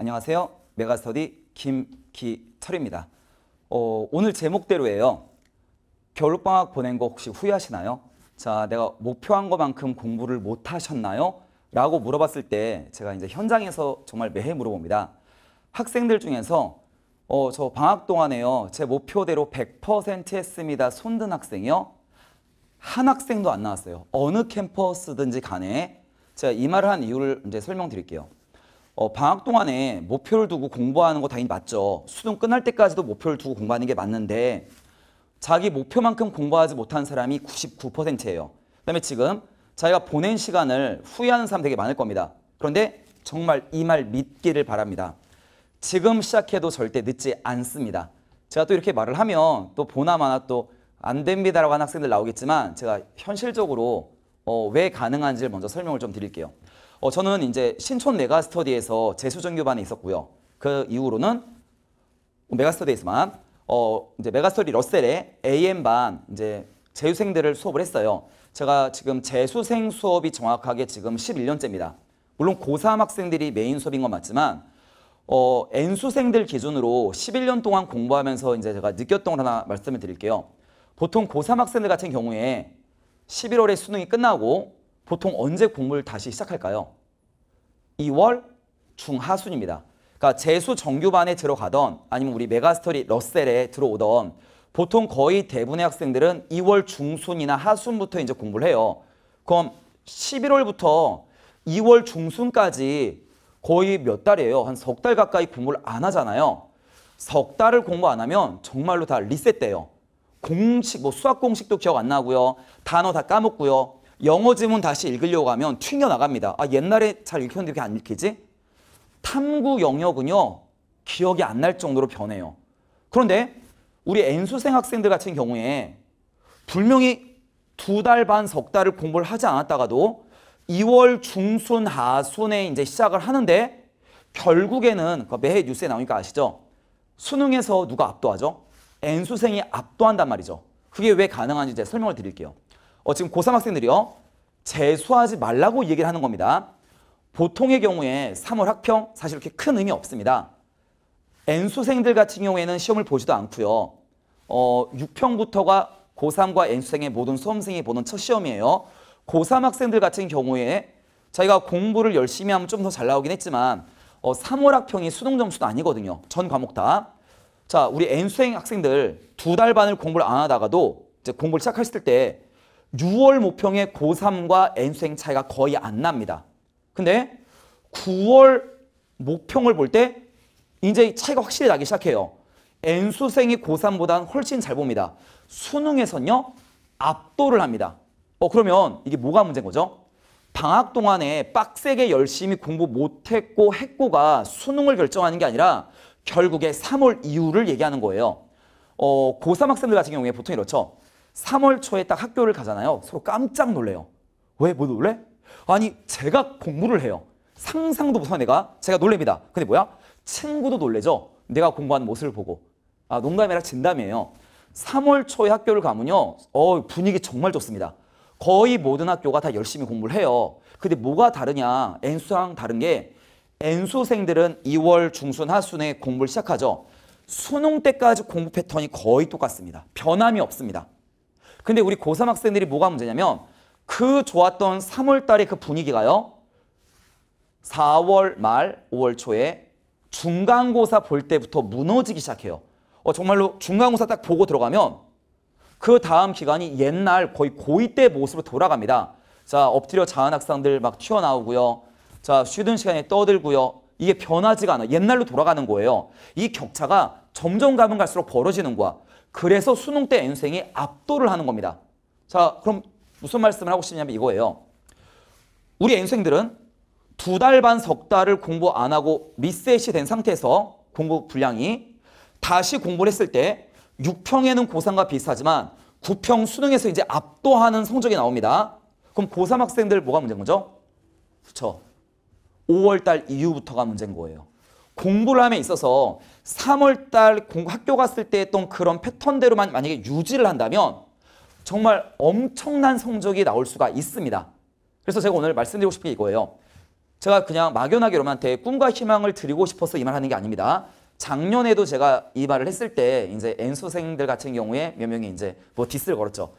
안녕하세요. 메가스터디 김기철입니다. 어, 오늘 제목대로예요. 겨울방학 보낸 거 혹시 후회하시나요? 자, 내가 목표한 것만큼 공부를 못 하셨나요? 라고 물어봤을 때 제가 이제 현장에서 정말 매해 물어봅니다. 학생들 중에서 어, 저 방학 동안에요. 제 목표대로 100% 했습니다. 손든 학생이요. 한 학생도 안 나왔어요. 어느 캠퍼스든지 간에 제가 이 말을 한 이유를 이제 설명드릴게요. 어, 방학 동안에 목표를 두고 공부하는 거 당연히 맞죠. 수능 끝날 때까지도 목표를 두고 공부하는 게 맞는데 자기 목표만큼 공부하지 못한 사람이 99%예요. 그다음에 지금 자기가 보낸 시간을 후회하는 사람 되게 많을 겁니다. 그런데 정말 이 말 믿기를 바랍니다. 지금 시작해도 절대 늦지 않습니다. 제가 또 이렇게 말을 하면 또 보나마나 또 안 됩니다라고 하는 학생들 나오겠지만 제가 현실적으로 어, 왜 가능한지를 먼저 설명을 좀 드릴게요. 어, 저는 이제 신촌 메가스터디에서 재수정교반에 있었고요. 그 이후로는 메가스터디에서만 어, 이제 메가스터디 러셀의 AM반 이제 재수생들을 수업을 했어요. 제가 지금 재수생 수업이 정확하게 지금 11년째입니다. 물론 고3 학생들이 메인 수업인 건 맞지만 어, N수생들 기준으로 11년 동안 공부하면서 이제 제가 느꼈던 걸 하나 말씀을 드릴게요. 보통 고3 학생들 같은 경우에 11월에 수능이 끝나고 보통 언제 공부를 다시 시작할까요? 2월 중하순입니다. 그러니까 재수 정규반에 들어가던 아니면 우리 메가스터리 러셀에 들어오던 보통 거의 대부분의 학생들은 2월 중순이나 하순부터 이제 공부를 해요. 그럼 11월부터 2월 중순까지 거의 몇 달이에요. 한 석 달 가까이 공부를 안 하잖아요. 석 달을 공부 안 하면 정말로 다 리셋돼요. 공식, 뭐 수학 공식도 기억 안 나고요. 단어 다 까먹고요. 영어 지문 다시 읽으려고 하면 튕겨나갑니다. 아 옛날에 잘 읽혔는데 왜 안 읽히지? 탐구 영역은요. 기억이 안 날 정도로 변해요. 그런데 우리 N수생 학생들 같은 경우에 분명히 두 달 반, 석 달을 공부를 하지 않았다가도 2월 중순, 하순에 이제 시작을 하는데 결국에는 매해 뉴스에 나오니까 아시죠? 수능에서 누가 압도하죠? N수생이 압도한단 말이죠. 그게 왜 가능한지 제가 설명을 드릴게요. 어, 지금 고3 학생들이요. 재수하지 말라고 얘기를 하는 겁니다. 보통의 경우에 3월 학평 사실 이렇게 큰 의미 없습니다. N수생들 같은 경우에는 시험을 보지도 않고요. 어, 6평부터가 고3과 N수생의 모든 수험생이 보는 첫 시험이에요. 고3 학생들 같은 경우에 자기가 공부를 열심히 하면 좀 더 잘 나오긴 했지만 어, 3월 학평이 수능 점수도 아니거든요. 전 과목 다. 자, 우리 n 수생 학생들 두 달 반을 공부를 안 하다가도 이제 공부를 시작했을 때 6월 모평의 고3과 N수행 차이가 거의 안 납니다. 근데 9월 모평을 볼 때 이제 차이가 확실히 나기 시작해요. N수생이 고3보다는 훨씬 잘 봅니다. 수능에선요. 압도를 합니다. 어 그러면 이게 뭐가 문제인 거죠? 방학 동안에 빡세게 열심히 공부 못했고 했고가 수능을 결정하는 게 아니라 결국에 3월 이후를 얘기하는 거예요. 어, 고3 학생들 같은 경우에 보통 이렇죠. 3월 초에 딱 학교를 가잖아요. 서로 깜짝 놀래요. 왜? 뭐 놀래? 아니 제가 공부를 해요. 상상도 못한 내가 제가 놀랍니다. 근데 뭐야? 친구도 놀래죠. 내가 공부한 모습을 보고. 아 농담이라 진담이에요. 3월 초에 학교를 가면요. 어 분위기 정말 좋습니다. 거의 모든 학교가 다 열심히 공부를 해요. 근데 뭐가 다르냐? N수랑 다른 게 N수생들은 2월 중순 하순에 공부를 시작하죠. 수능 때까지 공부 패턴이 거의 똑같습니다. 변함이 없습니다. 근데 우리 고3 학생들이 뭐가 문제냐면 그 좋았던 3월 달의 그 분위기가요. 4월 말, 5월 초에 중간고사 볼 때부터 무너지기 시작해요. 어, 정말로 중간고사 딱 보고 들어가면 그 다음 기간이 옛날 거의 고2 때 모습으로 돌아갑니다. 자, 엎드려 자은 학생들 막 튀어나오고요. 자, 쉬던 시간에 떠들고요. 이게 변하지가 않아. 옛날로 돌아가는 거예요. 이 격차가 점점 가면 갈수록 벌어지는 거야. 그래서 수능 때 N생이 압도를 하는 겁니다. 자, 그럼 무슨 말씀을 하고 싶냐면 이거예요. 우리 N생들은 두 달 반, 석 달을 공부 안 하고 리셋이 된 상태에서 공부 분량이 다시 공부를 했을 때 6평에는 고3과 비슷하지만 9평 수능에서 이제 압도하는 성적이 나옵니다. 그럼 고3 학생들 뭐가 문제인 거죠? 그렇죠. 5월 달 이후부터가 문제인 거예요. 공부를 함에 있어서 3월달 학교 갔을 때 했던 그런 패턴대로만 만약에 유지를 한다면 정말 엄청난 성적이 나올 수가 있습니다. 그래서 제가 오늘 말씀드리고 싶은 게 이거예요. 제가 그냥 막연하게 여러분한테 꿈과 희망을 드리고 싶어서 이말 하는 게 아닙니다. 작년에도 제가 이 말을 했을 때 이제 N수생들 같은 경우에 몇 명이 이제 뭐 디스를 걸었죠.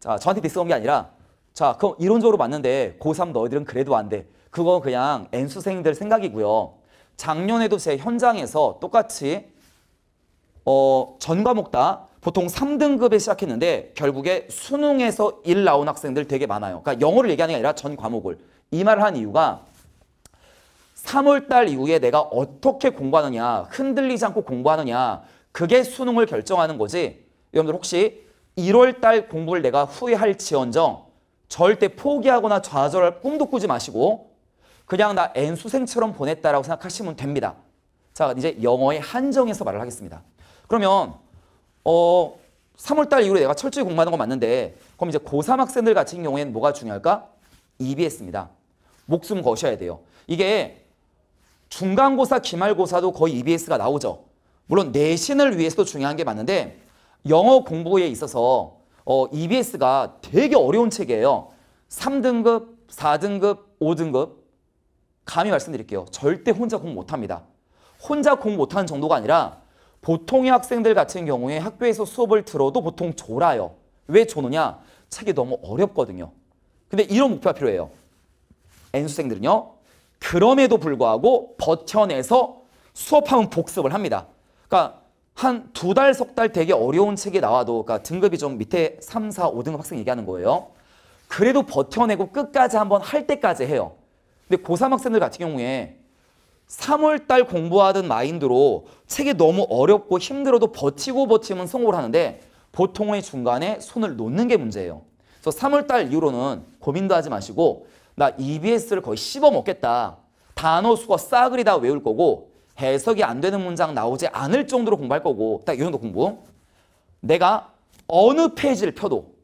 자, 저한테 디스 건게 아니라 자, 그럼 이론적으로 맞는데 고3 너희들은 그래도 안 돼. 그거 그냥 N수생들 생각이고요. 작년에도 제 현장에서 똑같이 어, 전 과목 다 보통 3등급에 시작했는데 결국에 수능에서 1 나온 학생들 되게 많아요. 그러니까 영어를 얘기하는 게 아니라 전 과목을. 이 말을 한 이유가 3월달 이후에 내가 어떻게 공부하느냐 흔들리지 않고 공부하느냐 그게 수능을 결정하는 거지 여러분들 혹시 1월달 공부를 내가 후회할지언정 절대 포기하거나 좌절할 꿈도 꾸지 마시고 그냥 나 N수생처럼 보냈다라고 생각하시면 됩니다. 자, 이제 영어의 한정에서 말을 하겠습니다. 그러면 어 3월달 이후로 내가 철저히 공부하는 건 맞는데 그럼 이제 고3 학생들 같은 경우에는 뭐가 중요할까? EBS입니다. 목숨 거셔야 돼요. 이게 중간고사, 기말고사도 거의 EBS가 나오죠. 물론 내신을 위해서도 중요한 게 맞는데 영어 공부에 있어서 어, EBS가 되게 어려운 책이에요. 3등급, 4등급, 5등급 감히 말씀드릴게요. 절대 혼자 공부 못합니다. 혼자 공부 못하는 정도가 아니라 보통의 학생들 같은 경우에 학교에서 수업을 들어도 보통 졸아요. 왜졸느냐 책이 너무 어렵거든요. 근데 이런 목표가 필요해요. N수생들은요. 그럼에도 불구하고 버텨내서 수업하면 복습을 합니다. 그러니까 한 두 달, 석 달 되게 어려운 책이 나와도 그러니까 등급이 좀 밑에 3, 4, 5등급 학생 얘기하는 거예요. 그래도 버텨내고 끝까지 한번 할 때까지 해요. 근데 고3 학생들 같은 경우에 3월달 공부하던 마인드로 책이 너무 어렵고 힘들어도 버티고 버티면 성공을 하는데 보통의 중간에 손을 놓는 게 문제예요. 그래서 3월달 이후로는 고민도 하지 마시고 나 EBS를 거의 씹어먹겠다. 단어 수가 싸그리 다 외울 거고 해석이 안 되는 문장 나오지 않을 정도로 공부할 거고 딱 이 정도 공부. 내가 어느 페이지를 펴도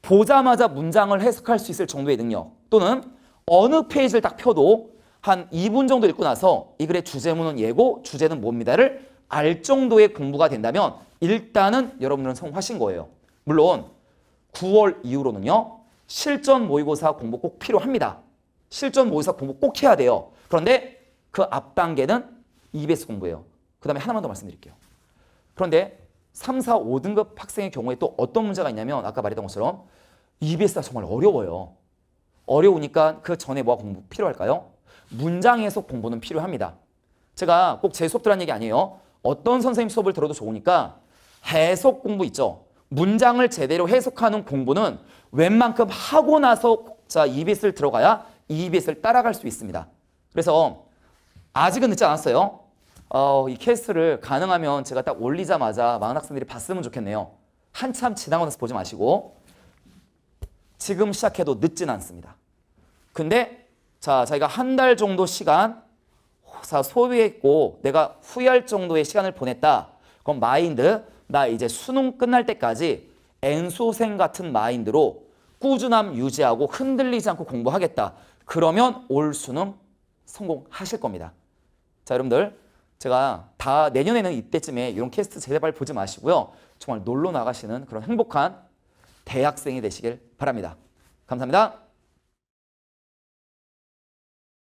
보자마자 문장을 해석할 수 있을 정도의 능력 또는 어느 페이지를 딱 펴도 한 2분 정도 읽고 나서 이 글의 주제문은 예고, 주제는 뭡니다를 알 정도의 공부가 된다면 일단은 여러분들은 성공하신 거예요. 물론 9월 이후로는요. 실전 모의고사 공부 꼭 필요합니다. 실전 모의고사 공부 꼭 해야 돼요. 그런데 그 앞 단계는 2배수 e 공부예요. 그 다음에 하나만 더 말씀드릴게요. 그런데 3, 4, 5등급 학생의 경우에 또 어떤 문제가 있냐면 아까 말했던 것처럼 EBS가 정말 어려워요. 어려우니까 그 전에 뭐가 공부 필요할까요? 문장 해석 공부는 필요합니다. 제가 꼭 제 수업 들한 얘기 아니에요. 어떤 선생님 수업을 들어도 좋으니까 해석 공부 있죠. 문장을 제대로 해석하는 공부는 웬만큼 하고 나서 자 EBS를 들어가야 EBS를 따라갈 수 있습니다. 그래서 아직은 늦지 않았어요. 어, 이 캐스트를 가능하면 제가 딱 올리자마자 많은 학생들이 봤으면 좋겠네요. 한참 지나고 나서 보지 마시고 지금 시작해도 늦진 않습니다. 근데 자, 자기가 한 달 정도 시간 자, 소비했고 내가 후회할 정도의 시간을 보냈다. 그럼 마인드 나 이제 수능 끝날 때까지 엔소생 같은 마인드로 꾸준함 유지하고 흔들리지 않고 공부하겠다. 그러면 올 수능 성공하실 겁니다. 자, 여러분들 제가 다 내년에는 이때쯤에 이런 캐스트 제발 보지 마시고요. 정말 놀러 나가시는 그런 행복한 대학생이 되시길 바랍니다. 감사합니다.